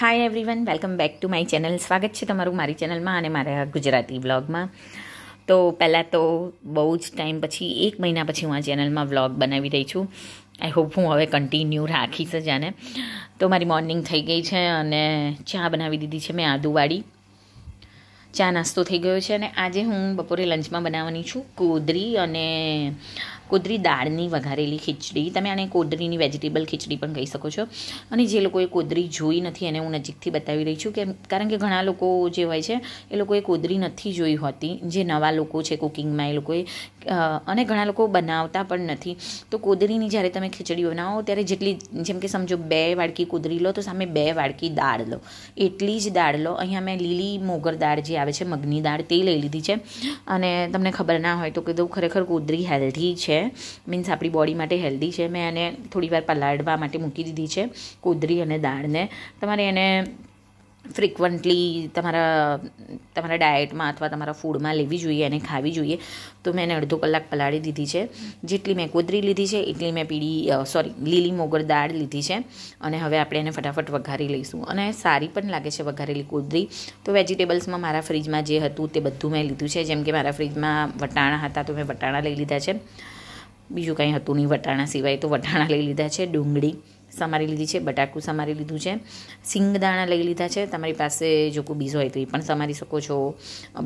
hi everyone welcome back to my channel સ્વાગત છે તમારું મારી ચેનલમાં અને મારા ગુજરાતી વ્લોગમાં તો પહેલાં તો બહુ જ ટાઈમ પછી એક મહિના પછી હું આ ચેનલમાં વ્લોગ બનાવી રહી છું આઈ હોપ હું હવે કન્ટિન્યુ રાખીશ જ આને તો મારી મોર્નિંગ થઈ ગઈ છે અને ચા બનાવી દીધી છે મેં આદુવાળી ચા નાસ્તો થઈ ગયો છે અને આજે હું બપોરે લંચમાં બનાવવાની છું કોદરી અને કોદરી દાળની વઘારેલી ખીચડી તમે આને કોદરીની વેજીટેબલ ખીચડી પણ કહી શકો છો અને જે લોકોએ કોદરી જોઈ નથી એને હું નજીકથી બતાવી રહી છું કે કારણ કે ઘણા લોકો જે હોય છે એ લોકોએ કોદરી નથી જોઈ હોતી જે નવા લોકો છે કુકિંગમાં એ લોકોએ અને ઘણા લોકો બનાવતા પણ નથી તો કોદરીની જ્યારે તમે ખીચડી બનાવો ત્યારે જેટલી જેમ કે સમજો બે વાડકી કોદરી લો તો સામે બે વાડકી દાળ લો એટલી જ દાળ લો અહીંયા મેં લીલી મોગર દાળ જે આવે છે મગની દાળ તે લઈ લીધી છે અને તમને ખબર ના હોય તો કીધું ખરેખર કોદરી હેલ્ધી છે મીન્સ આપણી બોડી માટે હેલ્ધી છે મેં એને થોડી વાર પલાળવા માટે મૂકી દીધી છે કોદરી અને દાળને તમારે એને ફ્રિકવન્ટલી તમારા તમારા ડાયટમાં અથવા તમારા ફૂડમાં લેવી જોઈએ અને ખાવી જોઈએ તો મેં એને અડધો કલાક પલાળી દીધી છે જેટલી મેં કોદરી લીધી છે એટલી મેં પીળી સોરી લીલી મોગર દાળ લીધી છે અને હવે આપણે એને ફટાફટ વઘારી લઈશું અને સારી પણ લાગે છે વઘારેલી કોદરી તો વેજીટેબલ્સમાં મારા ફ્રીજમાં જે હતું તે બધું મેં લીધું છે જેમ કે મારા ફ્રીજમાં વટાણા હતા તો મેં વટાણા લઈ લીધા છે બીજું કંઈ હતું નહીં વટાણા સિવાય તો વટાણા લઈ લીધા છે ડુંગળી સમારી લીધી છે બટાકું સમારી લીધું છે સિંગદાણા લઈ લીધા છે તમારી પાસે જો કોઈ બીજ હોય તો એ પણ સમારી શકો છો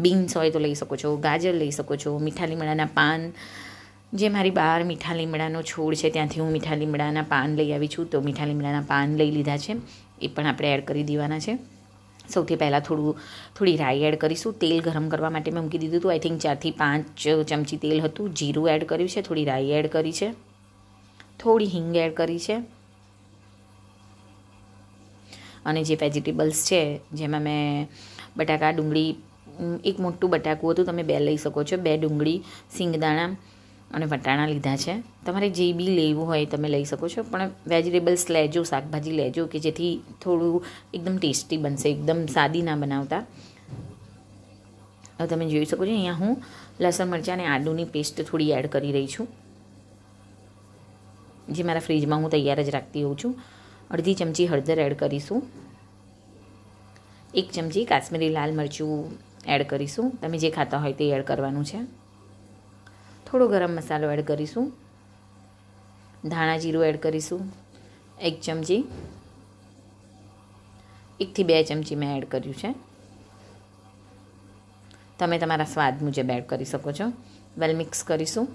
બીન્સ હોય તો લઈ શકો છો ગાજર લઈ શકો છો મીઠા લીમડાના પાન જે મારી બહાર મીઠા લીમડાનો છોડ છે ત્યાંથી હું મીઠા લીમડાના પાન લઈ આવી છું તો મીઠા લીમડાના પાન લઈ લીધા છે એ પણ આપણે એડ કરી દેવાના છે સૌથી પહેલાં થોડું થોડી રાઈ એડ કરીશું તેલ ગરમ કરવા માટે મેં મૂકી દીધું હતું આઈ થિંક ચારથી પાંચ ચમચી તેલ હતું જીરું એડ કર્યું છે થોડી રાઈ એડ કરી છે થોડી હિંગ એડ કરી છે અને જે વેજીટેબલ્સ છે જેમાં મેં બટાકા ડુંગળી એક મોટું બટાકું હતું તમે બે લઈ શકો છો બે ડુંગળી સિંગદાણા અને વટાણા લીધા છે તમારે જે બી લેવું હોય તમે લઈ શકો છો પણ વેજીટેબલ્સ લેજો શાકભાજી લેજો કે જેથી થોડું એકદમ ટેસ્ટી બનશે એકદમ સાદી ના બનાવતા હવે તમે જોઈ શકો છો અહીંયા હું લસણ મરચાં અને આદુની પેસ્ટ થોડી એડ કરી રહી છું જે મારા ફ્રીજમાં હું તૈયાર જ રાખતી હોઉં છું અડધી ચમચી હળદર એડ કરીશું એક ચમચી કાશ્મીરી લાલ મરચું એડ કરીશું તમે જે ખાતા હોય તે એડ કરવાનું છે થોડો ગરમ મસાલો એડ કરીશું ધાણા જીરું એડ કરીશું એક ચમચી એકથી બે ચમચી મેં એડ કર્યું છે તમે તમારા સ્વાદ મુજબ એડ કરી શકો છો વેલ મિક્સ કરીશું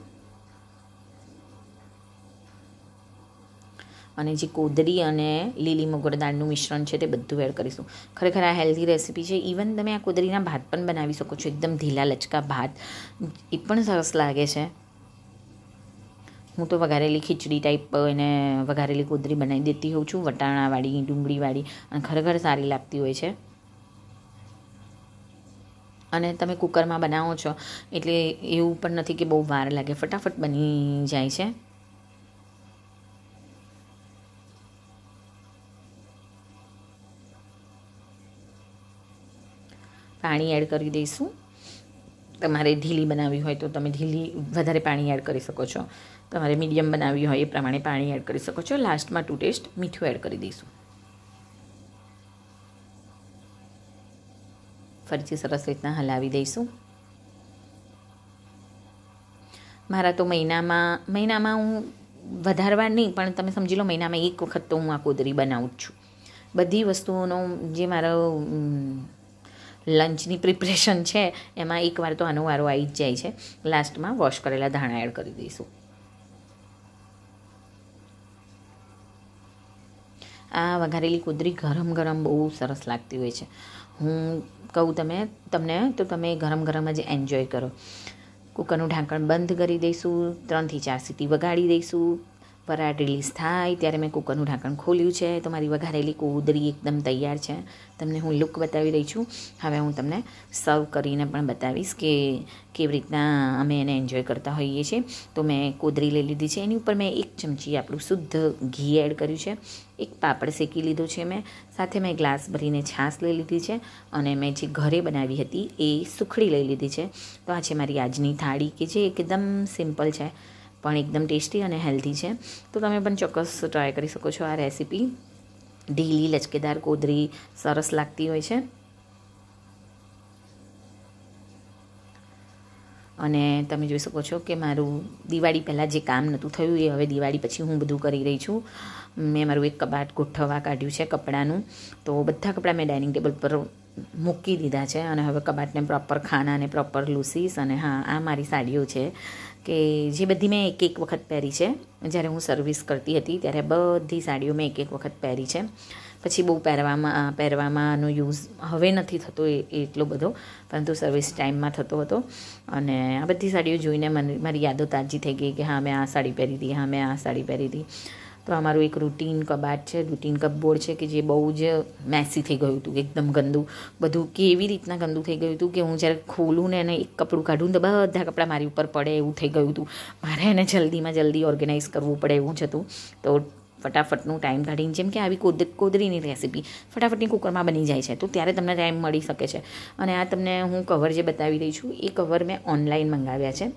અને જે કોદરી અને લીલી મગર દાળનું મિશ્રણ છે તે બધું એડ કરીશું ખરેખર આ હેલ્ધી રેસીપી છે ઇવન તમે આ કોદરીના ભાત પણ બનાવી શકો છો એકદમ ઢીલા લચકા ભાત એ પણ સરસ લાગે છે હું તો વઘારેલી ખીચડી ટાઈપ એને વઘારેલી કોદરી બનાવી દેતી હોઉં છું વટાણાવાળી ડુંગળીવાળી અને ખરેખર સારી લાગતી હોય છે અને તમે કુકરમાં બનાવો છો એટલે એવું પણ નથી કે બહુ વાર લાગે ફટાફટ બની જાય છે પાણી એડ કરી દઈશું તમારે ઢીલી બનાવવી હોય તો તમે ઢીલી વધારે પાણી એડ કરી શકો છો તમારે મીડિયમ બનાવવી હોય એ પ્રમાણે પાણી એડ કરી શકો છો લાસ્ટમાં ટુ ટેસ્ટ મીઠું એડ કરી દઈશું ફરીથી સરસ રીતના હલાવી દઈશું મારા તો મહિનામાં મહિનામાં હું વધારવા નહીં પણ તમે સમજી લો મહિનામાં એક વખત તો હું આ કોદરી બનાવું જ છું બધી વસ્તુઓનો જે મારો લંચની પ્રિપરેશન છે એમાં એકવાર તો આનો આવી જ જાય છે લાસ્ટમાં વોશ કરેલા ધાણા એડ કરી દઈશું આ વઘારેલી કુદરી ગરમ ગરમ બહુ સરસ લાગતી હોય છે હું કહું તમે તમને તો તમે ગરમ ગરમ જ એન્જોય કરો કૂકરનું ઢાંકણ બંધ કરી દઈશું ત્રણથી ચાર સીટી વગાડી દઈશું પરાળ રિલીઝ થાય ત્યારે મેં કુકરનું ઢાંકણ ખોલ્યું છે તો મારી વઘારેલી કોદરી એકદમ તૈયાર છે તમને હું લુક બતાવી રહી છું હવે હું તમને સર્વ કરીને પણ બતાવીશ કે કેવી રીતના અમે એને એન્જોય કરતા હોઈએ છીએ તો મેં કોદરી લઈ લીધી છે એની ઉપર મેં એક ચમચી આપણું શુદ્ધ ઘી એડ કર્યું છે એક પાપડ શેકી લીધું છે મેં સાથે મેં ગ્લાસ ભરીને છાશ લઈ લીધી છે અને મેં જે ઘરે બનાવી હતી એ સુખડી લઈ લીધી છે તો આ છે મારી આજની થાળી કે જે એકદમ સિમ્પલ છે પણ એકદમ ટેસ્ટી અને હેલ્ધી છે તો તમે પણ ચોક્કસ ટ્રાય કરી શકો છો આ રેસીપી ઢીલી લચકેદાર કોદરી સરસ લાગતી હોય છે અને તમે જોઈ શકો છો કે મારું દિવાળી પહેલાં જે કામ નહોતું થયું એ હવે દિવાળી પછી હું બધું કરી રહી છું મેં મારું એક કબાટ ગોઠવવા કાઢ્યું છે કપડાનું તો બધા કપડાં મેં ડાઇનિંગ ટેબલ પર મૂકી દીધા છે અને હવે કબાટને પ્રોપર ખાના અને પ્રોપર લૂસીસ અને હા આ મારી સાડીઓ છે કે જે બધી મેં એક એક વખત પહેરી છે જ્યારે હું સર્વિસ કરતી હતી ત્યારે બધી સાડીઓ મેં એક એક વખત પહેરી છે પછી બહુ પહેરવામાં પહેરવામાંનો યુઝ હવે નથી થતો એટલો બધો પરંતુ સર્વિસ ટાઈમમાં થતો હતો અને આ બધી સાડીઓ જોઈને મને મારી યાદો તાજી થઈ ગઈ કે હા મેં આ સાડી પહેરી હતી હા મેં આ સાડી પહેરી હતી તો અમારું એક રૂટીન કબાટ છે રૂટીન કપબોર્ડ છે કે જે બહુ જ મેસી થઈ ગયું હતું એકદમ ગંદુ બધું કે એવી રીતના ગંદુ થઈ ગયું હતું કે હું જ્યારે ખોલું ને એને એક કપડું કાઢું તો બધા કપડાં મારી ઉપર પડે એવું થઈ ગયું હતું મારે એને જલ્દીમાં જલ્દી ઓર્ગેનાઇઝ કરવું પડે એવું જ હતું તો ફટાફટનું ટાઈમ કાઢીને જેમ કે આવી કોદ કોદરીની રેસીપી ફટાફટની કુકરમાં બની જાય છે તો ત્યારે તમને ટાઈમ મળી શકે છે અને આ તમને હું કવર જે બતાવી રહી છું એ કવર મેં ઓનલાઈન મંગાવ્યા છે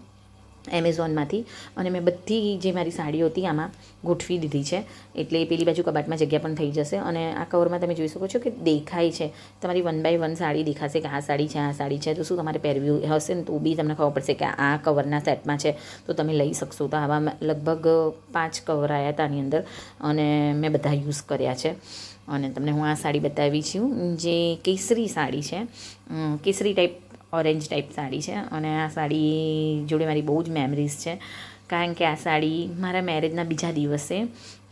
એમેઝોનમાંથી અને મેં બધી જે મારી સાડીઓ હતી આમાં ગોઠવી દીધી છે એટલે પેલી બાજુ કબાટમાં જગ્યા પણ થઈ જશે અને આ કવરમાં તમે જોઈ શકો છો કે દેખાય છે તમારી વન બાય વન સાડી દેખાશે કે આ સાડી છે આ સાડી છે તો શું તમારે પહેરવ્યું હશે ને તો બી તમને ખબર પડશે કે આ કવરના સેટમાં છે તો તમે લઈ શકશો તો આવા લગભગ પાંચ કવર આવ્યા હતા આની અંદર અને મેં બધા યુઝ કર્યા છે અને તમને હું આ સાડી બતાવી છું જે કેસરી સાડી છે કેસરી ટાઈપ ઓરેન્જ ટાઈપ સાડી છે અને આ સાડી જોડે મારી બહુ જ મેમરીઝ છે કારણ કે આ સાડી મારા મેરેજના બીજા દિવસે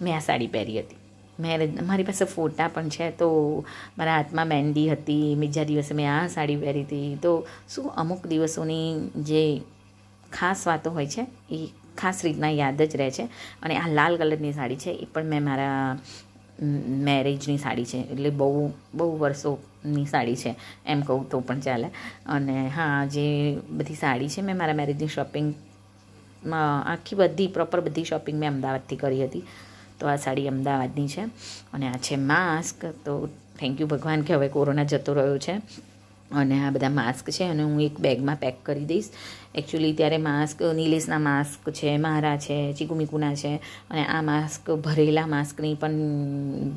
મેં આ સાડી પહેરી હતી મેરેજ મારી પાસે ફોટા પણ છે તો મારા હાથમાં મહેંદી હતી બીજા દિવસે મેં આ સાડી પહેરી હતી તો શું અમુક દિવસોની જે ખાસ વાતો હોય છે એ ખાસ રીતના યાદ જ રહે છે અને આ લાલ કલરની સાડી છે એ પણ મેં મારા મેરેજની સાડી છે એટલે બહુ બહુ વર્ષોની સાડી છે એમ કહું તો પણ ચાલે અને હા જે બધી સાડી છે મેં મારા મેરેજની શોપિંગમાં આખી બધી પ્રોપર બધી શોપિંગ મેં અમદાવાદથી કરી હતી તો આ સાડી અમદાવાદની છે અને આ છે માસ્ક તો થેન્ક યુ ભગવાન કે હવે કોરોના જતો રહ્યો છે અને આ બધા માસ્ક છે અને હું એક બેગમાં પેક કરી દઈશ એકચ્યુઅલી ત્યારે માસ્ક નિલેશના માસ્ક છે મારા છે ચીકુમીકુના છે અને આ માસ્ક ભરેલા માસ્કની પણ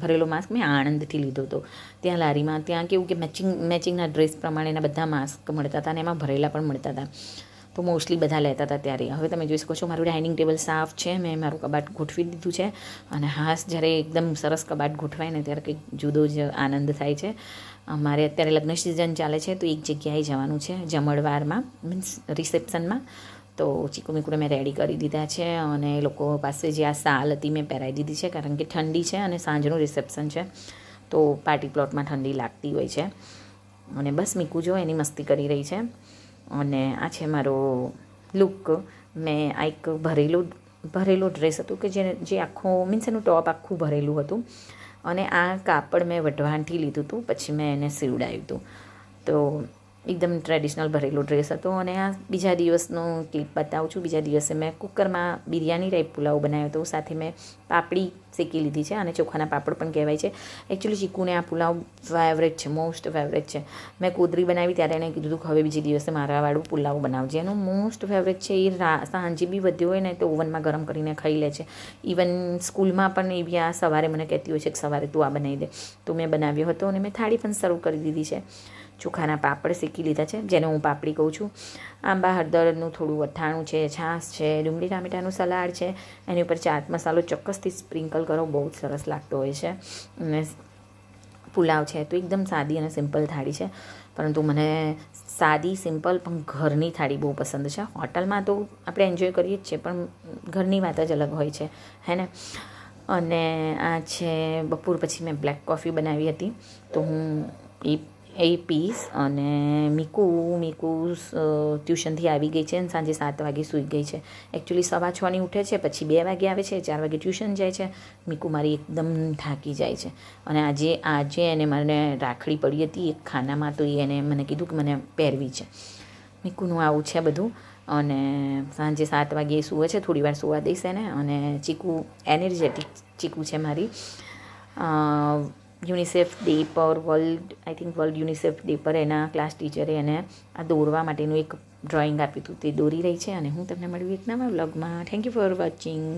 ભરેલો માસ્ક મેં આણંદથી લીધો હતો ત્યાં લારીમાં ત્યાં કેવું કે મેચિંગ મેચિંગના ડ્રેસ પ્રમાણેના બધા માસ્ક મળતા હતા અને એમાં ભરેલા પણ મળતા હતા તો મોસ્ટલી બધા લેતા હતા ત્યારે હવે તમે જોઈ શકો છો મારું ડાઇનિંગ ટેબલ સાફ છે મેં મારું કબાટ ગોઠવી દીધું છે અને હાસ જ્યારે એકદમ સરસ કબાટ ગોઠવાય ને ત્યારે કંઈક જુદો જ આનંદ થાય છે મારે અત્યારે લગ્ન સિઝન ચાલે છે તો એક જગ્યાએ જવાનું છે જમણવારમાં મીન્સ રિસેપ્શનમાં તો ચીકુ મીકુડે મેં રેડી કરી દીધા છે અને લોકો પાસે જે આ સાલ હતી મેં પહેરાવી દીધી છે કારણ કે ઠંડી છે અને સાંજનું રિસેપ્શન છે તો પાર્ટી પ્લોટમાં ઠંડી લાગતી હોય છે અને બસ મીકુ જો એની મસ્તી કરી રહી છે અને આ છે મારો લુક મેં આ એક ભરેલું ભરેલું ડ્રેસ હતું કે જેને જે આખું મીન્સ એનું ટોપ આખું ભરેલું હતું અને આ કાપડ મેં વઢવાણથી લીધું હતું પછી મેં એને સીવડાવ્યું હતું તો એકદમ ટ્રેડિશનલ ભરેલો ડ્રેસ હતો અને આ બીજા દિવસનો ક્લિપ બતાવું છું બીજા દિવસે મેં કુકરમાં બિરયાની ટાઈપ પુલાવ બનાવ્યો હતો સાથે મેં પાપડી શેકી લીધી છે અને ચોખાના પાપડ પણ કહેવાય છે એકચ્યુઅલી ચીકુને આ પુલાવ ફેવરેટ છે મોસ્ટ ફેવરેટ છે મેં કોદરી બનાવી ત્યારે એણે કીધું હતું કે હવે બીજે દિવસે મારાવાળું પુલાવ બનાવજે એનું મોસ્ટ ફેવરેટ છે એ સાંજે બી વધ્યો હોય ને તો ઓવનમાં ગરમ કરીને ખાઈ લે છે ઇવન સ્કૂલમાં પણ એવી આ સવારે મને કહેતી હોય છે કે સવારે તું આ બનાવી દે તો મેં બનાવ્યો હતો અને મેં થાળી પણ સર્વ કરી દીધી છે ચોખાના પાપડ શેકી લીધા છે જેને હું પાપડી કહું છું આંબા હળદરનું થોડું અથાણું છે છાશ છે ડુંગળી ટામેટાનું સલાડ છે એની ઉપર ચાટ મસાલો ચોક્કસથી સ્પ્રિંકલ કરો બહુ જ સરસ લાગતો હોય છે અને પુલાવ છે તો એકદમ સાદી અને સિમ્પલ થાળી છે પરંતુ મને સાદી સિમ્પલ પણ ઘરની થાળી બહુ પસંદ છે હોટલમાં તો આપણે એન્જોય કરીએ જ છીએ પણ ઘરની વાત જ અલગ હોય છે હે ને અને આ છે બપોર પછી મેં બ્લેક કોફી બનાવી હતી તો હું એ એ પીસ અને મીકુ મીકુ ટ્યુશનથી આવી ગઈ છે અને સાંજે સાત વાગે સૂઈ ગઈ છે એકચ્યુઅલી સવા છની ઉઠે છે પછી બે વાગે આવે છે ચાર વાગે ટ્યુશન જાય છે મીકુ મારી એકદમ થાકી જાય છે અને આજે આજે એને મને રાખડી પડી હતી એક ખાનામાં તો એને મને કીધું કે મને પહેરવી છે મીકુનું આવું છે બધું અને સાંજે સાત વાગે સૂવે છે થોડી વાર સુવા દઈશ એને અને ચીકુ એનર્જેટિક ચીકુ છે મારી યુનિસેફ ડે પર world I think world UNICEF day પર એના ક્લાસ ટીચરે એને આ દોરવા માટેનું એક ડ્રોઈંગ આપ્યું હતું તે દોરી રહી છે અને હું તમને મળ્યું એક નવા વ્લોગમાં થેન્ક યુ ફોર વોચિંગ